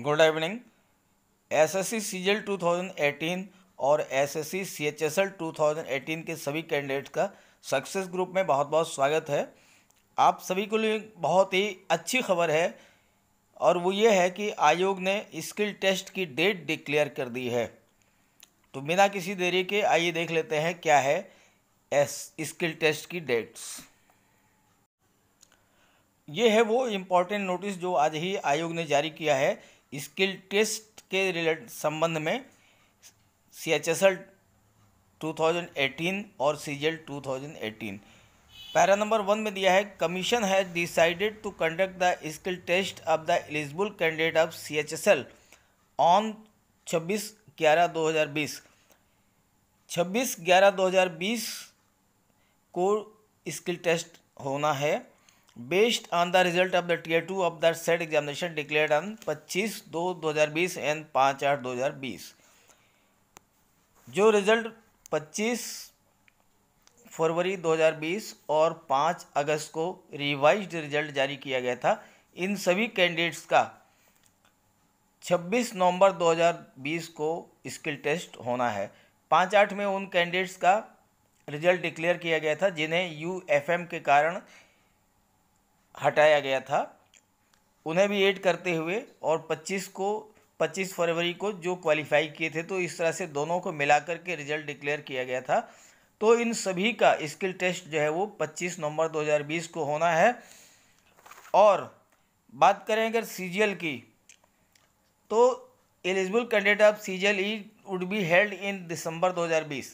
good evening S S C C जल two thousand eighteen और S S C C H S L two thousand eighteen के सभी candidate का success group में बहुत बहुत स्वागत है आप सभी को लिए बहुत ही अच्छी खबर है और वो ये है कि आयोग ने स्किल टेस्ट की डेट डिक्लेयर कर दी है तो बिना किसी देरी के आइए देख लेते हैं क्या है एस स्किल टेस्ट की डेट्स ये है वो इम्पॉर्टेंट नोटिस जो आज ही आयोग ने जारी किया है स्किल टेस्ट के रिलेट संबंध में C H S L two thousand eighteen और C G L two thousand eighteen para number one में दिया है commission has decided to conduct the skill test of the eligible candidate of C H S L on छब्बीस ग्यारह दो हज़ार बीस छब्बीस ग्यारह दो हज़ार बीस को स्किल टेस्ट होना है based on the result of the tier two of the set examination declared on 25 दो 2020 एंड पाँच आठ 2020 जो रिजल्ट 25 फरवरी 2020 और 5 अगस्त को रिवाइज्ड रिजल्ट जारी किया गया था इन सभी कैंडिडेट्स का 26 नवंबर 2020 को स्किल टेस्ट होना है पाँच आठ में उन कैंडिडेट्स का रिजल्ट डिक्लेयर किया गया था जिन्हें यू के कारण हटाया गया था उन्हें भी ऐड करते हुए और 25 को 25 फरवरी को जो क्वालिफाई किए थे तो इस तरह से दोनों को मिलाकर के रिजल्ट डिक्लेयर किया गया था तो इन सभी का स्किल टेस्ट जो है वो 25 नवंबर 2020 को होना है और बात करें अगर सी की तो eligible candidate of C G E would be held in December 2020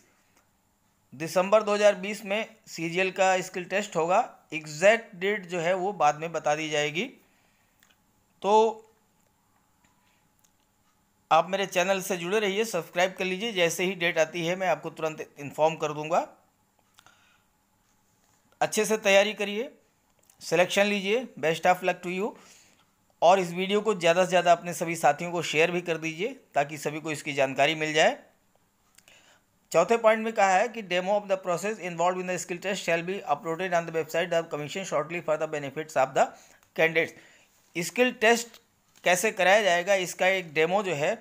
दिसंबर 2020 में सी का स्किल टेस्ट होगा एग्जैक्ट डेट जो है वो बाद में बता दी जाएगी तो आप मेरे चैनल से जुड़े रहिए सब्सक्राइब कर लीजिए जैसे ही डेट आती है मैं आपको तुरंत इन्फॉर्म कर दूंगा अच्छे से तैयारी करिए सिलेक्शन लीजिए best of luck to you और इस वीडियो को ज़्यादा से ज़्यादा अपने सभी साथियों को शेयर भी कर दीजिए ताकि सभी को इसकी जानकारी मिल जाए चौथे पॉइंट में कहा है कि demo of the process involve in the skill test shall be uploaded on the website of commission shortly for the benefits of the candidates skill test कैसे कराया जाएगा इसका एक डेमो जो है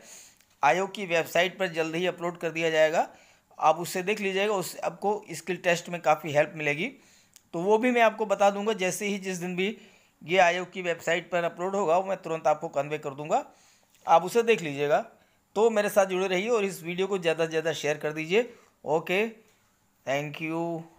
आयोग की वेबसाइट पर जल्द ही अपलोड कर दिया जाएगा आप उससे देख लीजिएगा उससे आपको स्किल टेस्ट में काफ़ी हेल्प मिलेगी तो वो भी मैं आपको बता दूंगा जैसे ही जिस दिन भी ये आयोग की वेबसाइट पर अपलोड होगा वो मैं तुरंत आपको कन्वे कर दूंगा आप उसे देख लीजिएगा तो मेरे साथ जुड़े रहिए और इस वीडियो को ज़्यादा से ज़्यादा शेयर कर दीजिए ओके थैंक यू